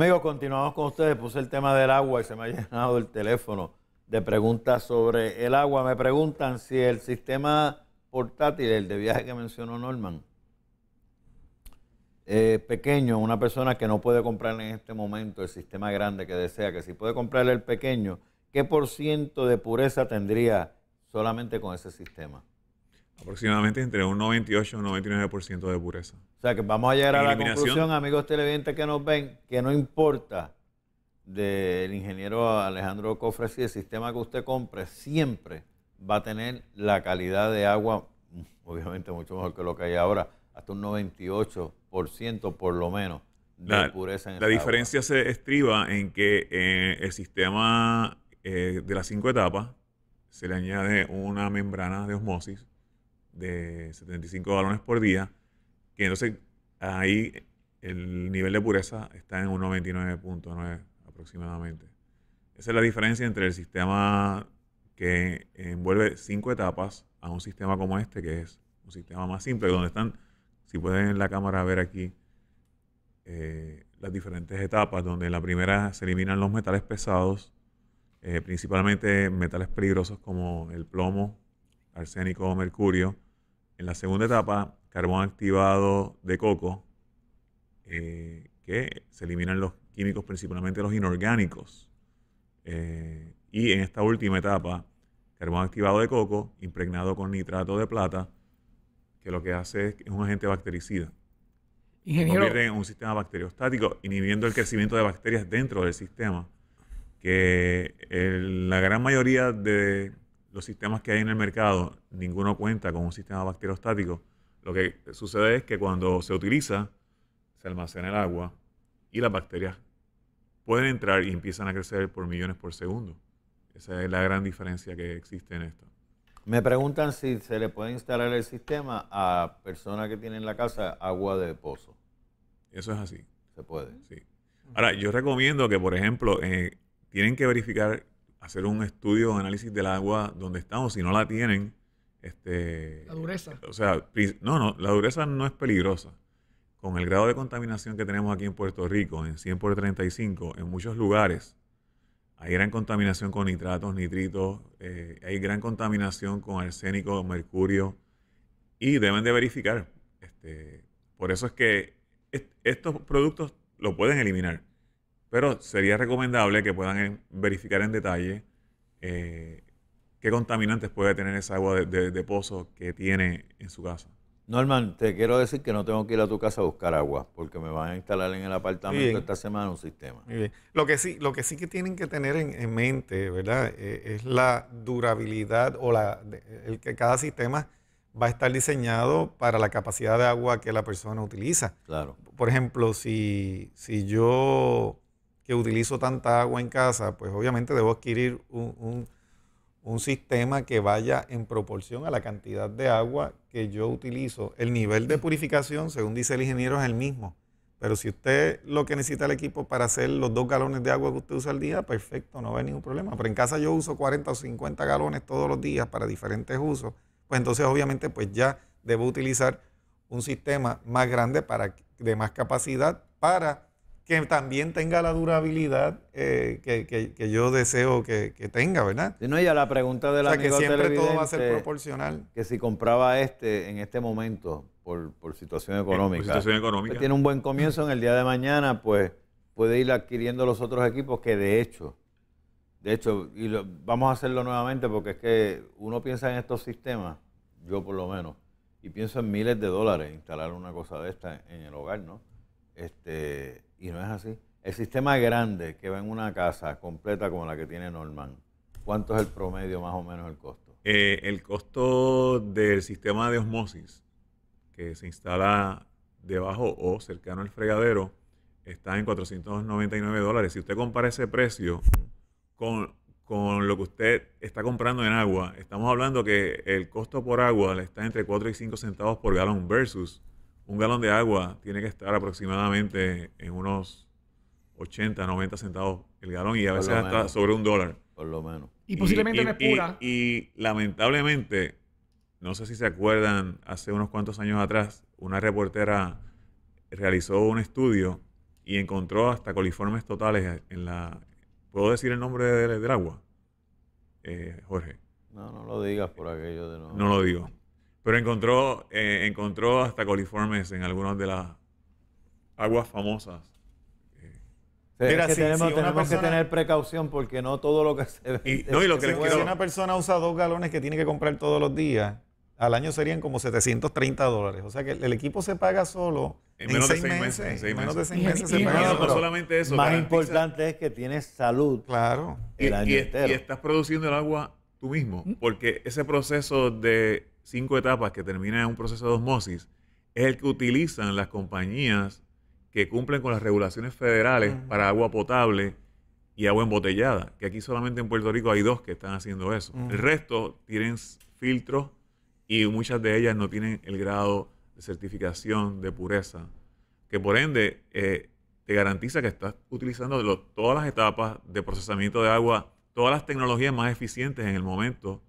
Amigos, continuamos con ustedes. Puse el tema del agua y se me ha llenado el teléfono de preguntas sobre el agua. Me preguntan si el sistema portátil, el de viaje que mencionó Norman, pequeño, una persona que no puede comprar en este momento el sistema grande que desea, que si puede comprarle el pequeño, ¿qué por ciento de pureza tendría solamente con ese sistema? aproximadamente entre un 98 y un 99% de pureza. O sea que vamos a llegar a la conclusión, amigos televidentes que nos ven, que no importa del ingeniero Alejandro Cofre, si el sistema que usted compre siempre va a tener la calidad de agua, mm, obviamente mucho mejor que lo que hay ahora, hasta un 98% por lo menos de pureza en el La diferencia se estriba en que eh, el sistema eh, de las cinco etapas se le añade una membrana de osmosis de 75 galones por día, que entonces ahí el nivel de pureza está en un 99.9 aproximadamente. Esa es la diferencia entre el sistema que envuelve cinco etapas a un sistema como este, que es un sistema más simple, donde están, si pueden en la cámara ver aquí, eh, las diferentes etapas, donde la primera se eliminan los metales pesados, eh, principalmente metales peligrosos como el plomo, arsénico o mercurio, en la segunda etapa, carbón activado de coco, eh, que se eliminan los químicos, principalmente los inorgánicos. Eh, y en esta última etapa, carbón activado de coco, impregnado con nitrato de plata, que lo que hace es, es un agente bactericida. Ingeniero. en un sistema bacteriostático, inhibiendo el crecimiento de bacterias dentro del sistema. Que la gran mayoría de los sistemas que hay en el mercado, ninguno cuenta con un sistema bacteriostático. Lo que sucede es que cuando se utiliza, se almacena el agua y las bacterias pueden entrar y empiezan a crecer por millones por segundo. Esa es la gran diferencia que existe en esto. Me preguntan si se le puede instalar el sistema a personas que tienen en la casa agua de pozo. Eso es así. Se puede. Sí. Ahora, yo recomiendo que, por ejemplo, eh, tienen que verificar hacer un estudio, un análisis del agua donde estamos, si no la tienen. Este, la dureza. O sea, no, no, la dureza no es peligrosa. Con el grado de contaminación que tenemos aquí en Puerto Rico, en 100 por 35, en muchos lugares, hay gran contaminación con nitratos, nitritos, eh, hay gran contaminación con arsénico, mercurio, y deben de verificar. Este, por eso es que estos productos lo pueden eliminar, pero sería recomendable que puedan eh, verificar en detalle eh, qué contaminantes puede tener esa agua de, pozo que tiene en su casa. Norman, te quiero decir que no tengo que ir a tu casa a buscar agua, porque me van a instalar en el apartamento esta semana un sistema. Lo que sí, lo que sí que tienen que tener en, mente, ¿verdad? Eh, es la durabilidad o la, el que cada sistema va a estar diseñado para la capacidad de agua que la persona utiliza. Claro. Por ejemplo, si, si yo que utilizo tanta agua en casa, pues obviamente debo adquirir un, sistema que vaya en proporción a la cantidad de agua que yo utilizo. El nivel de purificación, según dice el ingeniero, es el mismo. Pero si usted lo que necesita el equipo para hacer los dos galones de agua que usted usa al día, perfecto, no va a ningún problema. Pero en casa yo uso 40 o 50 galones todos los días para diferentes usos, pues entonces obviamente pues ya debo utilizar un sistema más grande para, de más capacidad para que también tenga la durabilidad eh, que, yo deseo que, tenga, ¿verdad? Si no, a la pregunta de la o que siempre todo va a ser proporcional. Que si compraba este en este momento por, situación económica, por situación económica. tiene un buen comienzo en el día de mañana, pues puede ir adquiriendo los otros equipos que de hecho, de hecho, y lo, vamos a hacerlo nuevamente porque es que uno piensa en estos sistemas, yo por lo menos, y pienso en miles de dólares instalar una cosa de esta en el hogar, ¿no? Este y no es así. El sistema grande que va en una casa completa como la que tiene Norman, ¿cuánto es el promedio más o menos el costo? Eh, el costo del sistema de osmosis que se instala debajo o cercano al fregadero está en 499 dólares. Si usted compara ese precio con, con lo que usted está comprando en agua, estamos hablando que el costo por agua está entre 4 y 5 centavos por galón versus un galón de agua tiene que estar aproximadamente en unos 80, 90 centavos el galón y a veces hasta sobre un dólar. Por lo menos. Y, posiblemente no es pura. Y, lamentablemente, no sé si se acuerdan, hace unos cuantos años atrás, una reportera realizó un estudio y encontró hasta coliformes totales en la... ¿Puedo decir el nombre del, agua? Eh, Jorge. No, no lo digas por aquello de no. No lo digo. Pero encontró, eh, encontró hasta coliformes en algunas de las aguas famosas. que tenemos, que tener precaución porque no todo lo que se lo si, una persona usa dos galones que tiene que comprar todos los días, al año serían como 730 dólares. O sea que el, equipo se paga solo en, menos de seis meses, En menos de seis meses se paga. solamente eso. Más importante es que tienes salud. Claro. El año entero. y estás produciendo el agua tú mismo, porque ese proceso de cinco etapas que terminan en un proceso de osmosis, es el que utilizan las compañías que cumplen con las regulaciones federales para agua potable y agua embotellada, que aquí solamente en Puerto Rico hay dos que están haciendo eso. El resto tienen filtros y muchas de ellas no tienen el grado de certificación de pureza, que por ende eh, te garantiza que estás utilizando todas las etapas de procesamiento de agua, todas las tecnologías más eficientes en el momento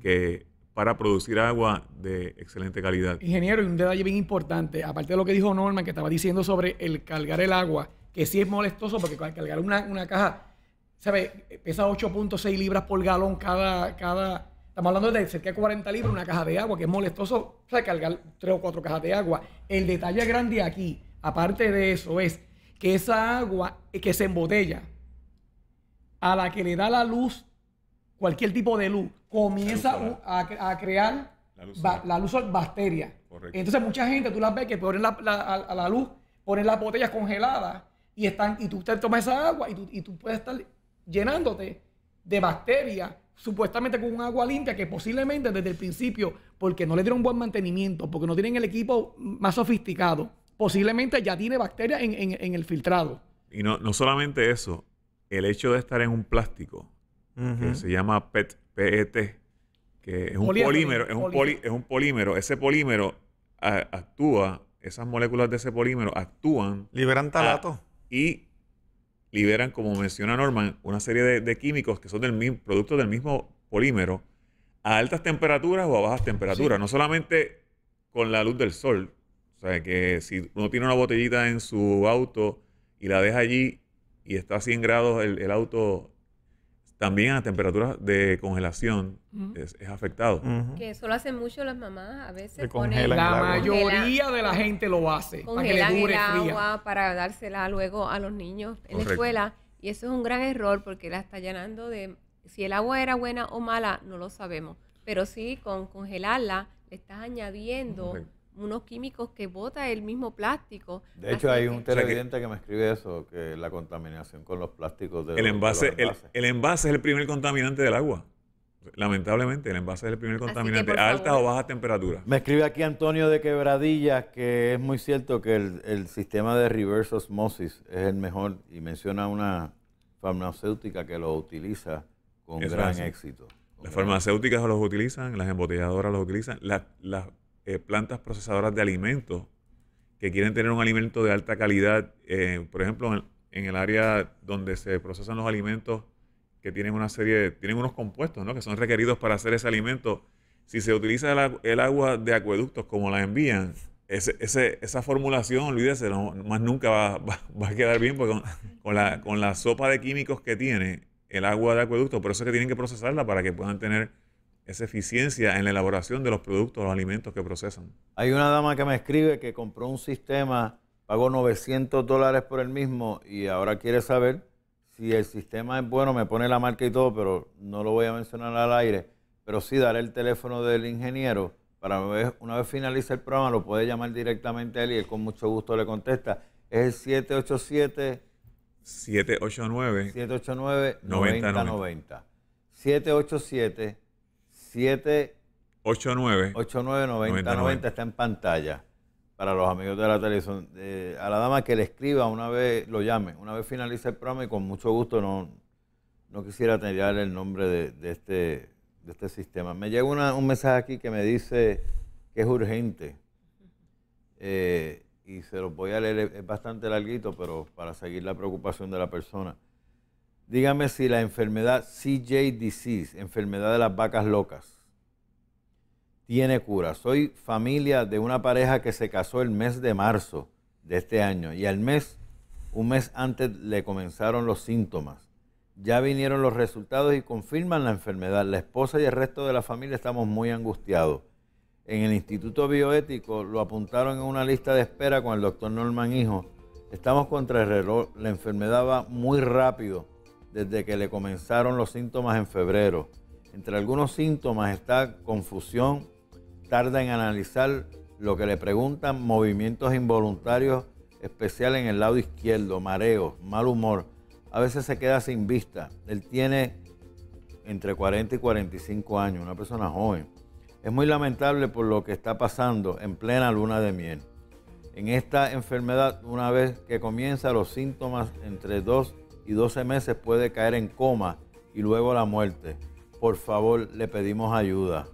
que para producir agua de excelente calidad. Ingeniero, y un detalle bien importante, aparte de lo que dijo Norman, que estaba diciendo sobre el cargar el agua, que sí es molestoso porque cargar una, caja, ¿sabe? Pesa 8.6 libras por galón cada, cada... Estamos hablando de cerca de 40 libras una caja de agua, que es molestoso cargar 3 o 4 cajas de agua. El detalle grande aquí, aparte de eso, es que esa agua eh, que se embotella, a la que le da la luz cualquier tipo de luz, comienza a, crear la luz, bacteria. Entonces mucha gente, tú las ves que ponen la, a, la luz, ponen las botellas congeladas y, están, y tú te tomas esa agua y tú, y tú puedes estar llenándote de bacterias supuestamente con un agua limpia que posiblemente desde el principio, porque no le dieron buen mantenimiento, porque no tienen el equipo más sofisticado, posiblemente ya tiene bacterias en, en, en el filtrado. Y no, no solamente eso, el hecho de estar en un plástico que se llama PET, PET que es un polímero, poli, es un polímero. Ese polímero actúa, esas moléculas de ese polímero actúan. Liberan talato. y liberan, como menciona Norman, una serie de, químicos que son del mismo, producto del mismo polímero a altas temperaturas o a bajas temperaturas. No solamente con la luz del sol. O sea, que si uno tiene una botellita en su auto y la deja allí y está a 100 grados el auto también a temperaturas de congelación es, afectado. Que eso lo hacen mucho las mamás a veces. ponen... la mayoría de la gente lo hace. Congelan el agua para dársela luego a los niños en la escuela. Y eso es un gran error porque la está llenando de... Si el agua era buena o mala, no lo sabemos. Pero sí, con congelarla, le estás añadiendo unos químicos que bota el mismo plástico. De hecho, hay un televidente que, me escribe eso, que la contaminación con los plásticos. De el, envase, el, envase es el primer contaminante del agua. Lamentablemente, el envase es el primer contaminante ¿Alta altas o baja temperatura? Me escribe aquí Antonio de Quebradillas que es muy cierto que el, sistema de reverse osmosis es el mejor y menciona una farmacéutica que lo utiliza con gran éxito. las farmacéuticas los utilizan, las embotelladoras los utilizan, las eh, plantas procesadoras de alimentos que quieren tener un alimento de alta calidad, eh, por ejemplo, en, el área donde se procesan los alimentos que tienen una serie, tienen unos compuestos que son requeridos para hacer ese alimento, si se utiliza el, agua de acueductos como la envían, esa formulación, olvídese, más nunca va, a quedar bien, porque con, la, sopa de químicos que tiene el agua de acueducto, por eso es que tienen que procesarla para que puedan tener esa eficiencia en la elaboración de los productos, los alimentos que procesan. Hay una dama que me escribe que compró un sistema, pagó 900 dólares por el mismo y ahora quiere saber si el sistema es bueno, me pone la marca y todo, pero no lo voy a mencionar al aire, pero sí daré el teléfono del ingeniero para una vez finalice el programa lo puede llamar directamente a él y él con mucho gusto le contesta. Es el 787 789 789 9090. 787 7 89 está en pantalla para los amigos de la televisión. a la dama que le escriba una vez, lo llame, una vez finalice el programa y con mucho gusto no, no quisiera tener el nombre de, este, de este sistema. Me llega un mensaje aquí que me dice que es urgente eh, y se lo voy a leer, es bastante larguito, pero para seguir la preocupación de la persona. Dígame si la enfermedad CJ disease, enfermedad de las vacas locas, tiene cura. Soy familia de una pareja que se casó el mes de marzo de este año y al mes, un mes antes le comenzaron los síntomas. Ya vinieron los resultados y confirman la enfermedad. La esposa y el resto de la familia estamos muy angustiados. En el Instituto Bioético lo apuntaron en una lista de espera con el doctor Norman Hijo. Estamos contra el reloj, la enfermedad va muy rápido desde que le comenzaron los síntomas en febrero. Entre algunos síntomas está confusión, tarda en analizar lo que le preguntan, movimientos involuntarios, especial en el lado izquierdo, mareos, mal humor. A veces se queda sin vista. Él tiene entre 40 y 45 años, una persona joven. Es muy lamentable por lo que está pasando en plena luna de miel. En esta enfermedad, una vez que comienza los síntomas entre 2 y 12 meses puede caer en coma y luego la muerte. Por favor, le pedimos ayuda.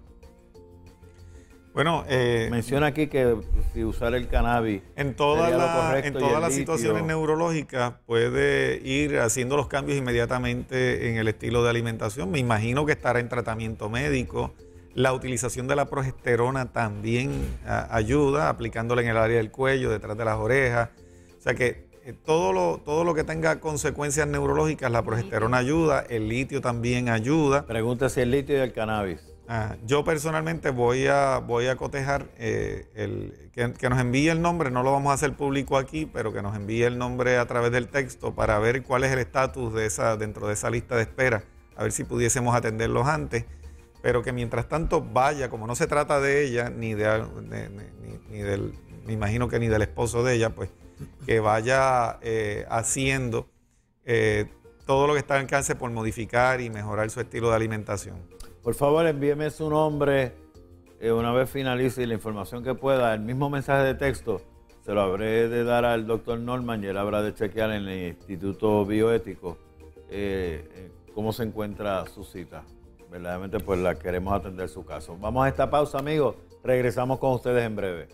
Bueno, eh, menciona aquí que si usar el cannabis en todas las en todas las situaciones neurológicas puede ir haciendo los cambios inmediatamente en el estilo de alimentación. Me imagino que estará en tratamiento médico. La utilización de la progesterona también ah, ayuda, aplicándola en el área del cuello, detrás de las orejas. O sea que eh, todo lo, todo lo que tenga consecuencias neurológicas, la progesterona ayuda, el litio también ayuda. Pregunta el litio y el cannabis. Ah, yo personalmente voy a, voy a cotejar eh, el, que, nos envíe el nombre, no lo vamos a hacer público aquí, pero que nos envíe el nombre a través del texto para ver cuál es el estatus de esa, dentro de esa lista de espera, a ver si pudiésemos atenderlos antes, pero que mientras tanto vaya, como no se trata de ella, ni, de, del, me imagino que ni del esposo de ella, pues que vaya eh, haciendo eh, todo lo que está en alcance por modificar y mejorar su estilo de alimentación. Por favor, envíeme su nombre eh, una vez finalice y la información que pueda. El mismo mensaje de texto se lo habré de dar al doctor Norman y él habrá de chequear en el Instituto Bioético cómo se encuentra su cita. Verdaderamente, pues la queremos atender su caso. Vamos a esta pausa, amigos. Regresamos con ustedes en breve.